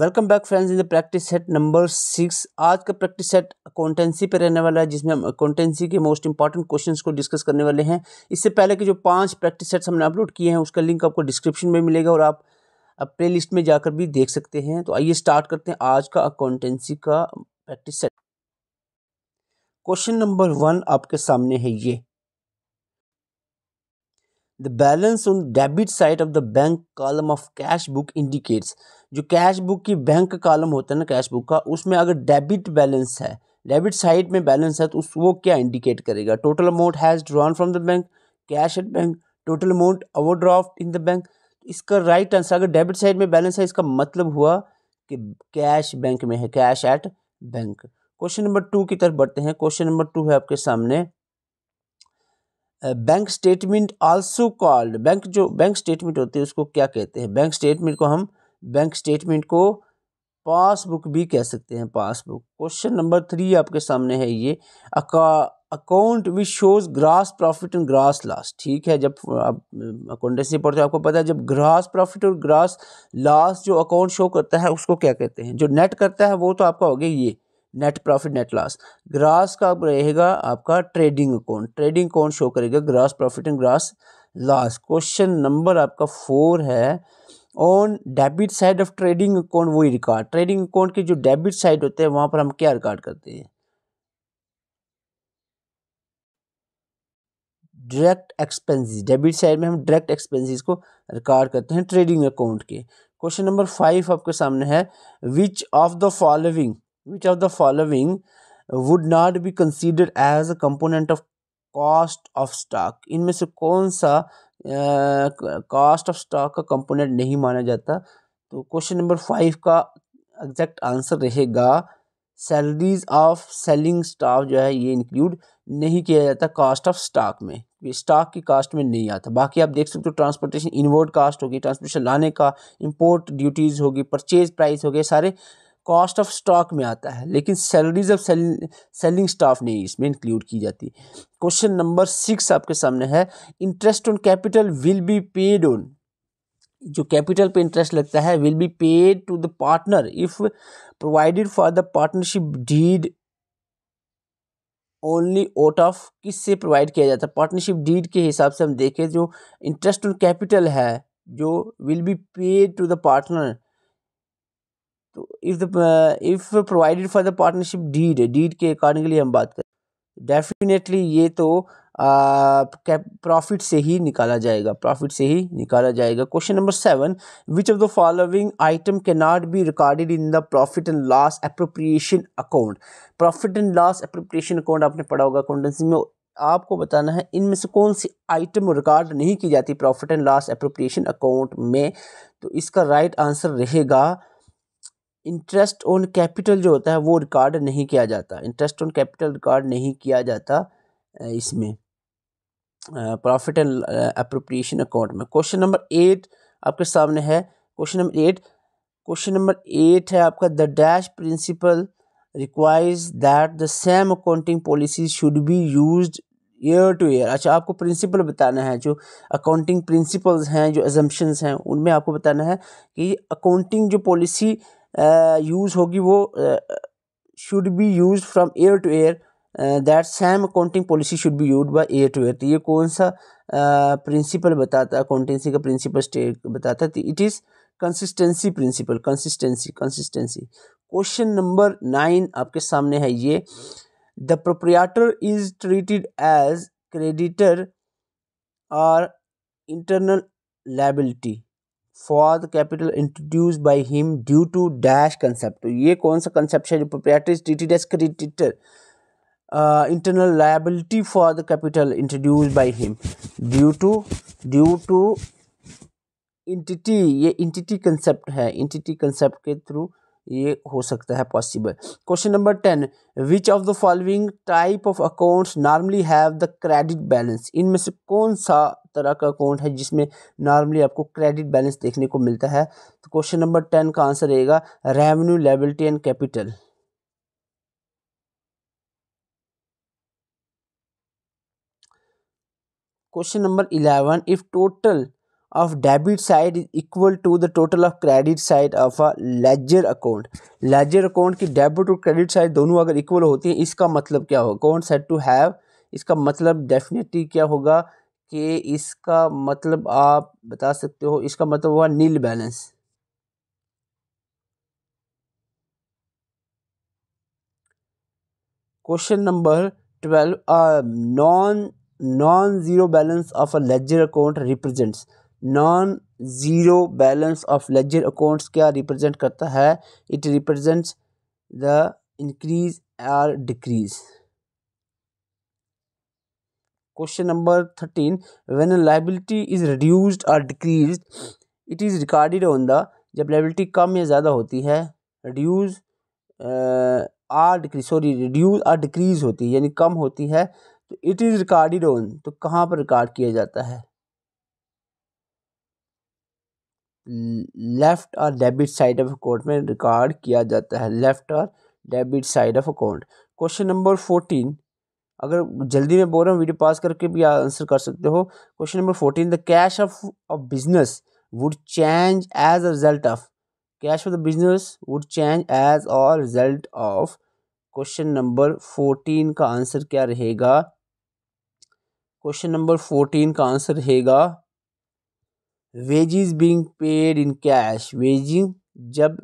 welcome back friends in the practice set number six आज का practice set accountancy पे रहने वाला है जिसमें हम अकाउंटेंसी के मोस्ट इंपॉर्टेंट क्वेश्चंस को डिस्कस करने वाले हैं इससे पहले के जो पांच प्रैक्टिस सेट्स हमने अपलोड किए हैं उसका लिंक आपको डिस्क्रिप्शन में मिलेगा और आप प्ले लिस्ट में जाकर भी देख सकते हैं तो आइए स्टार्ट करते हैं आज का अकाउंटेंसी का practice set question number one आपके सामने है ये the balance on debit side of the bank column of cash book indicates जो कैश बुक की बैंक कॉलम होता है ना कैश बुक का उसमें अगर डेबिट बैलेंस है डेबिट साइड में बैलेंस है तो उस वो क्या इंडिकेट करेगा total amount has drawn from the bank cash at bank total amount draft in the bank इसका राइट right आंसर अगर डेबिट साइड में बैलेंस है इसका मतलब हुआ कि कैश बैंक में है cash at bank question number two की तरफ बढ़ते हैं क्वेश्चन नंबर टू है आपके सामने bank statement also called bank जो बैंक स्टेटमेंट होती है उसको क्या कहते हैं बैंक स्टेटमेंट को हम बैंक स्टेटमेंट को पासबुक भी कह सकते हैं पासबुक क्वेश्चन नंबर थ्री आपके सामने है ये account which shows gross profit and gross loss ठीक है जब आप अकाउंटेंसी पढ़ते हो आपको पता है जब ग्रास प्रॉफिट और ग्रास लॉस जो अकाउंट शो करता है उसको क्या कहते हैं जो नेट करता है वो तो आपका हो गया ये net profit net loss gross का रहेगा आपका trading account trading account show करेगा gross profit and gross loss question number आपका फोर है on debit side of trading account वही रिकॉर्ड ट्रेडिंग अकाउंट के जो डेबिट साइड होते हैं वहां पर हम क्या रिकॉर्ड करते हैं डायरेक्ट एक्सपेंसेस डेबिट साइड में हम डायरेक्ट एक्सपेंसेस को रिकॉर्ड करते हैं ट्रेडिंग अकाउंट के क्वेश्चन नंबर फाइव आपके सामने है which of the following Which of the following would not be considered as a component of cost of stock इनमें से कौन सा कॉस्ट ऑफ स्टॉक का कंपोनेंट नहीं माना जाता तो क्वेश्चन नंबर फाइव का एग्जैक्ट आंसर रहेगा सैलरीज ऑफ सेलिंग स्टाफ जो है ये इंक्लूड नहीं किया जाता कॉस्ट ऑफ स्टॉक में स्टॉक की कास्ट में नहीं आता बाकी आप देख सकते हो ट्रांसपोर्टेशन इनवर्ड कास्ट होगी ट्रांसपोर्टेशन लाने का इंपोर्ट ड्यूटीज़ होगी परचेज प्राइस हो गए सारे कॉस्ट ऑफ स्टॉक में आता है लेकिन सैलरीज ऑफ सेलिंग स्टाफ नहीं इसमें इंक्लूड की जाती क्वेश्चन नंबर सिक्स आपके सामने है interest on capital will be paid on जो कैपिटल पे इंटरेस्ट लगता है will be paid to the partner if provided for the partnership deed only out of किस से प्रोवाइड किया जाता है पार्टनरशिप डीड के हिसाब से हम देखें जो इंटरेस्ट ऑन कैपिटल है जो will be paid to the partner तो if the if provided for the partnership deed deed के अकॉर्डिंगली हम बात करें डेफिनेटली ये तो प्रॉफिट uh, से ही निकाला जाएगा प्रॉफिट से ही निकाला जाएगा question number seven which of the following item can not be recorded in the profit and loss appropriation account profit and loss appropriation account आपने पढ़ा होगा अकाउंटेंसी में आपको बताना है इनमें से कौन सी आइटम रिकॉर्ड नहीं की जाती profit and loss appropriation account में तो इसका राइट right आंसर रहेगा इंटरेस्ट ऑन कैपिटल जो होता है वो रिकॉर्ड नहीं किया जाता इंटरेस्ट ऑन कैपिटल रिकॉर्ड नहीं किया जाता इसमें प्रॉफिट एंड अप्रोप्रिएशन अकाउंट में क्वेश्चन नंबर एट आपके सामने है question number eight question number eight है आपका the dash principle requires that the same accounting policy should be use year to year अच्छा आपको प्रिंसिपल बताना है जो अकाउंटिंग प्रिंसिपल्स हैं जो एजम्पन्स हैं उनमें आपको बताना है कि अकाउंटिंग जो पॉलिसी यूज़ होगी वो should be use from year to year that same accounting policy should be use by year to year तो ये कौन सा प्रिंसिपल बताता है अकाउंटेंसी का प्रिंसिपल स्टेट बताता है it is consistency principle consistency consistency question number nine आपके सामने है ये the proprietor is treated as creditor और internal liability for the capital introduce by him due to dash concept ये कौन सा कंसेप्ट है proprietor is D T dash creditor internal liability for the capital introduce by him due to due to entity ये entity concept है entity concept के through ये हो सकता है possible question number ten which of the following type of accounts normally have the credit balance इनमें से कौन सा तरह का अकाउंट है जिसमें नॉर्मली आपको क्रेडिट बैलेंस देखने को मिलता है तो क्वेश्चन नंबर टेन का आंसर रहेगा revenue liability and capital question number eleven if total of debit side is equal to the total of credit side of a ledger account ledger account की debit और credit side दोनों अगर equal होती है इसका मतलब क्या होगा अकाउंट सेट टू हैव इसका मतलब डेफिनेटली क्या होगा कि इसका मतलब आप बता सकते हो इसका मतलब हुआ nil balance question number twelve non non zero balance of a ledger account represents non zero balance of ledger accounts क्या रिप्रेजेंट करता है इट रिप्रेजेंट्स द इंक्रीज और decrease question number thirteen when liability is reduce reduced decrease it is is on the जब liability कम या ज़्यादा होती है reduce or decrease sorry reduce or decrease होती है यानी कम होती है तो इट इज़ रिकॉर्डेड ऑन तो कहाँ पर रिकॉर्ड किया जाता है लेफ्ट और डेबिट साइड ऑफ अकाउंट में रिकॉर्ड किया जाता है लेफ्ट और debit side of account question number fourteen अगर जल्दी में बोल रहा हूँ वीडियो पास करके भी आंसर कर सकते हो question number fourteen the cash of of business would change as a result of cash of the business would change as a result of question number fourteen का आंसर क्या रहेगा क्वेश्चन नंबर फोर्टीन का answer रहेगा wages being paid in cash waging जब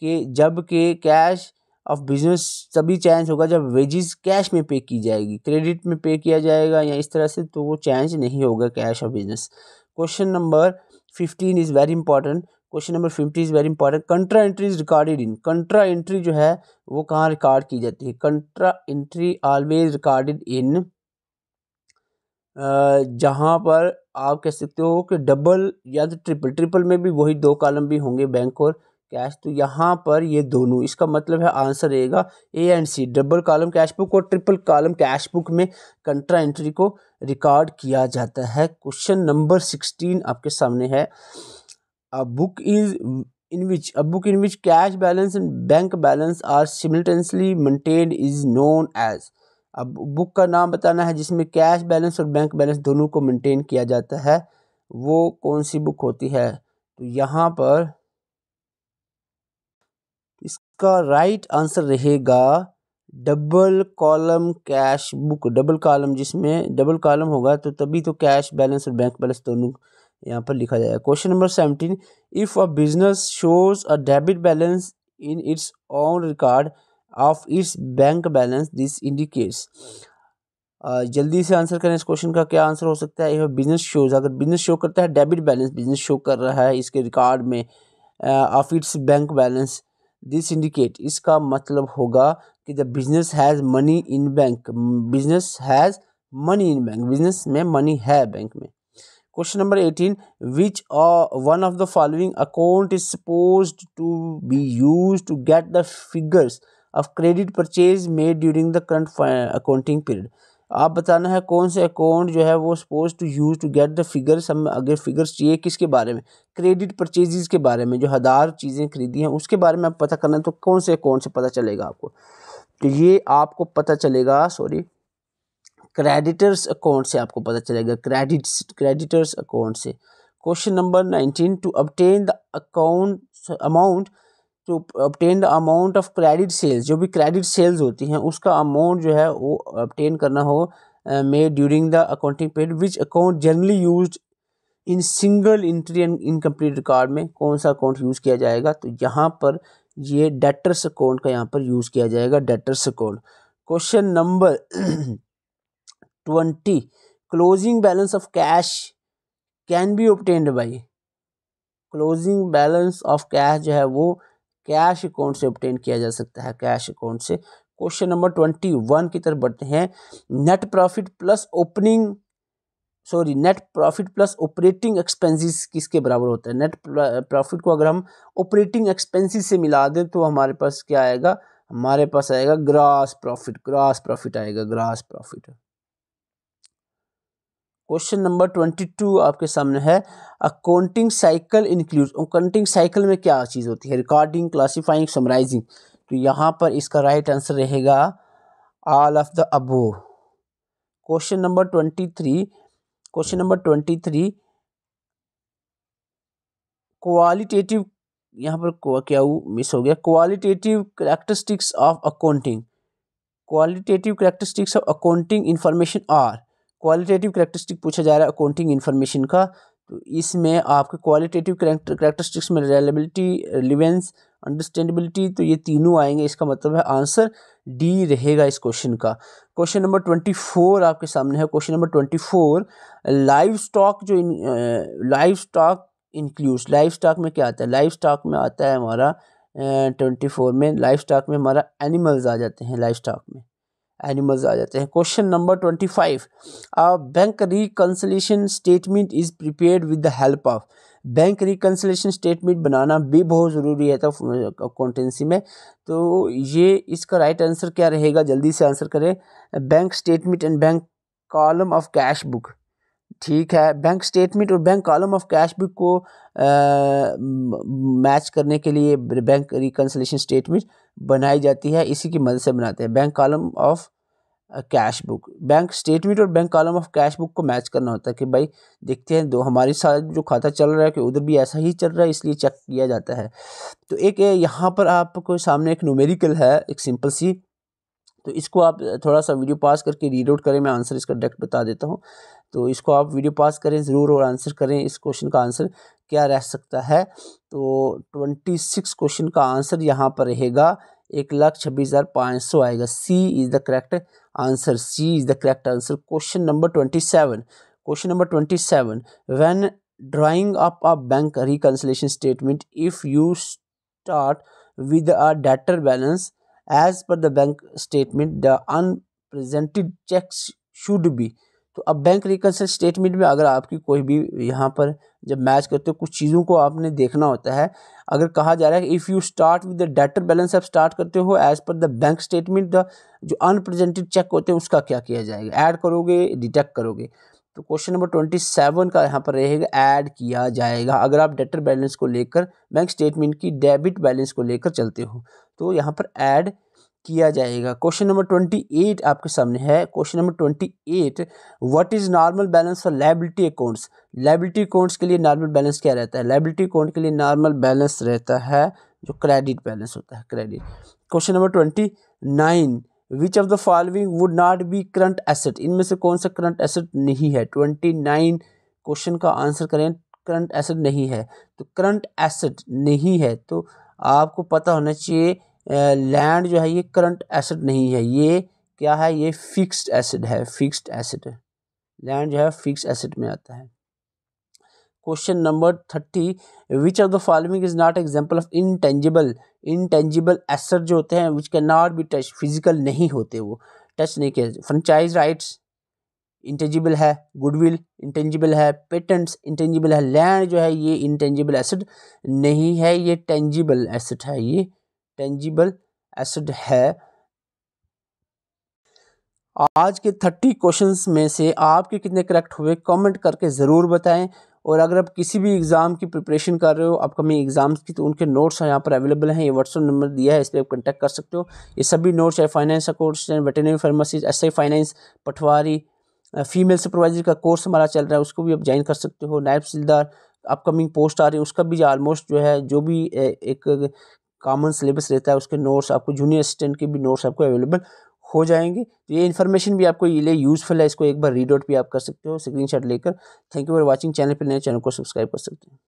के जब के cash of business तभी चेंज होगा जब वेजिस कैश में पे की जाएगी क्रेडिट में पे किया जाएगा या इस तरह से तो वो चेंज नहीं होगा कैश और business question number fifteen is very important question number fifty is very important contra entry is recorded in contra entry जो है वो कहाँ रिकॉर्ड की जाती है contra entry always recorded in जहाँ पर आप कह सकते हो कि डबल या तो ट्रिपल ट्रिपल में भी वही दो कॉलम भी होंगे बैंक और कैश तो यहाँ पर ये दोनों इसका मतलब है आंसर रहेगा A and C double column cash book और ट्रिपल कॉलम कैश बुक में कंट्रा एंट्री को रिकॉर्ड किया जाता है क्वेश्चन नंबर सिक्सटीन आपके सामने है a book is in which a book in which cash balance and bank balance are simultaneously maintained is known as अब बुक का नाम बताना है जिसमें कैश बैलेंस और बैंक बैलेंस दोनों को मेंटेन किया जाता है वो कौन सी बुक होती है तो यहाँ पर इसका राइट आंसर रहेगा double column cash book double column जिसमें डबल कॉलम होगा तो तभी तो कैश बैलेंस और बैंक बैलेंस दोनों यहाँ पर लिखा जाएगा question number seventeen if a business shows a debit balance in its on record of its bank balance this indicates जल्दी से आंसर करें इस क्वेश्चन का क्या आंसर हो सकता है इफ बिजनेस शोज अगर बिजनेस शो करता है डेबिट बैलेंस बिजनेस शो कर रहा है इसके रिकॉर्ड में of its bank balance this indicate इसका मतलब होगा कि the business has money in bank business has money in bank business में मनी है बैंक में question number eighteen which one of the following account is suppose to be use to get the figures of credit purchase made during the current accounting period आप बताना है कौन से account जो है वो suppose to use to get the figures हम अगर फिगर्स चाहिए किसके बारे में क्रेडिट परचेजेज़ के बारे में जो हज़ार चीज़ें खरीदी हैं उसके बारे में आप पता करना है तो कौन से अकाउंट से पता चलेगा आपको तो ये आपको पता चलेगा सॉरी क्रेडिटर्स अकाउंट से आपको पता चलेगा क्रेडिट क्रेडिटर्स अकाउंट से question number nineteen to obtain the account amount तो obtain the amount of credit sales जो भी क्रेडिट सेल्स होती हैं उसका अमाउंट जो है वो ऑप्टेन करना हो may during the accounting period which account generally use in single entry and incomplete record में कौन सा अकाउंट यूज़ किया जाएगा तो यहाँ पर ये डेटर्स अकाउंट का यहाँ पर यूज़ किया जाएगा debtors account question number twenty closing balance of cash can be obtained by closing balance of cash जो है वो कैश अकाउंट से ऑप्टेन किया जा सकता है कैश अकाउंट से क्वेश्चन नंबर ट्वेंटी वन की तरफ बढ़ते हैं net profit plus opening sorry net profit plus operating expenses किसके बराबर होता है नेट प्रॉफिट को अगर हम ऑपरेटिंग एक्सपेंसेस से मिला दें तो हमारे पास क्या आएगा हमारे पास आएगा ग्रास प्रॉफिट ग्रास प्रॉफिट आएगा gross profit question number twenty two आपके सामने है accounting cycle include accounting cycle में क्या चीज़ होती है रिकॉर्डिंग क्लासीफाइंग समराइजिंग तो यहाँ पर इसका राइट आंसर रहेगा all of the above question number twenty three question number twenty three qualitative यहाँ पर क्या मिस हो गया qualitative characteristics of accounting qualitative characteristics of accounting information are qualitative characteristic पूछा जा रहा है अकाउंटिंग इन्फॉर्मेशन का तो इसमें आपके क्वालिटेटिव करेक्टरिस्टिक्स में रेलेबिलिटी रिलिवेंस अंडरस्टैंडेबिलिटी तो ये तीनों आएंगे इसका मतलब है आंसर डी रहेगा इस क्वेश्चन का क्वेश्चन नंबर ट्वेंटी फोर आपके सामने है question number twenty four livestock जो livestock include livestock में क्या आता है लाइव स्टॉक में आता है हमारा ट्वेंटी फोर में लाइव स्टॉक में हमारा एनिमल्स आ जाते हैं लाइव स्टॉक में एनिमल्स आ जाते हैं question number twenty five a bank reconciliation statement is prepared with the help of bank reconciliation statement बनाना भी बहुत ज़रूरी है था अकाउंटेंसी में तो ये इसका राइट आंसर क्या रहेगा जल्दी से आंसर करें bank statement and bank column of cash book ठीक है बैंक स्टेटमेंट और bank column of cash book को मैच करने के लिए बैंक रिकन्सलेशन स्टेटमेंट बनाई जाती है इसी की मदद से बनाते हैं bank column of cash book bank statement और bank column of cash book को मैच करना होता है कि भाई देखते हैं दो हमारे साथ जो खाता चल रहा है कि उधर भी ऐसा ही चल रहा है इसलिए चेक किया जाता है तो एक यहाँ पर आपको सामने एक नोमेरिकल है एक सिंपल सी तो इसको आप थोड़ा सा वीडियो पास करके रीड आउट करें मैं आंसर इसका डायरेक्ट बता देता हूँ तो इसको आप वीडियो पास करें ज़रूर और आंसर करें इस क्वेश्चन का आंसर क्या रह सकता है तो ट्वेंटी सिक्स क्वेश्चन का आंसर यहाँ पर रहेगा एक लाख छब्बीस हज़ार पाँच सौ आएगा C is the correct answer C is the correct answer question number twenty seven question number twenty seven when drawing up a bank reconciliation statement if you start with a debtor balance as per the bank statement the unpresented checks should तो अब bank रिकनसल statement में अगर आपकी कोई भी यहाँ पर जब मैच करते हो कुछ चीज़ों को आपने देखना होता है अगर कहा जा रहा है if you start with the debtor balance आप स्टार्ट करते हो as per the bank statement the जो अनप्रजेंटेड चेक होते हैं उसका क्या किया जाएगा ऐड करोगे डिटेक्ट करोगे तो क्वेश्चन नंबर ट्वेंटी सेवन का यहाँ पर रहेगा ऐड किया जाएगा अगर आप डेटर बैलेंस को लेकर बैंक स्टेटमेंट की डेबिट बैलेंस को लेकर चलते हो तो यहाँ पर ऐड किया जाएगा क्वेश्चन नंबर ट्वेंटी एट आपके सामने है question number twenty eight what is normal balance for liability accounts liability accounts के लिए नॉर्मल बैलेंस क्या रहता है लाइबिलिटी अकाउंट के लिए नॉर्मल बैलेंस रहता है जो क्रेडिट बैलेंस होता है credit question number twenty nine which of the following would not be current asset इनमें से कौन सा करंट एसेट नहीं है ट्वेंटी नाइन क्वेश्चन का आंसर करें करंट एसेट नहीं है तो करंट एसेट नहीं है तो आपको पता होना चाहिए लैंड जो है ये करंट एसिड नहीं है ये क्या है ये फिक्स्ड एसिड है फिक्स्ड एसिड लैंड जो है फिक्स एसिड में आता है question number thirty which of the following is not example of intangible intangible asset जो होते हैं which can not be touch physical नहीं होते वो टच नहीं किया फ्रेंचाइज राइट्स इंटेंजिबल है गुडविल इंटेंजिबल है पेटेंट्स इंटेंजिबल है लैंड जो है ये इंटेंजिबल एसेट नहीं है ये टेंजिबल एसेट है ये टेंजिबल एसिड है आज के थर्टी क्वेश्चंस में से आपके कितने करेक्ट हुए कमेंट करके ज़रूर बताएं और अगर आप किसी भी एग्ज़ाम की प्रिपरेशन कर रहे हो अपकमिंग एग्ज़ाम्स की तो उनके नोट्स यहाँ पर अवेलेबल हैं ये व्हाट्सअप नंबर दिया है इस पर आप कॉन्टैक्ट कर सकते हो ये सभी नोट्स चाहे फाइनेंस का कोर्स वेटनरी फार्मासिस्ट एस फाइनेंस पटवारी फीमेल सुपरवाइजर का कोर्स हमारा चल रहा है उसको भी आप ज्वाइन कर सकते हो नायब तहसीलदार अपकमिंग पोस्ट आ रही है उसका भी आलमोस्ट जो है जो भी एक कॉमन सिलेबस रहता है उसके नोट्स आपको जूनियर असिस्टेंट के भी नोट्स आपको अवेलेबल हो जाएंगे तो ये इन्फॉर्मेशन भी आपको ये यूज़फुल है इसको एक बार रीड आउट भी आप कर सकते हो स्क्रीनशॉट लेकर thank you for watching channel पर नए चैनल को सब्सक्राइब कर सकते हैं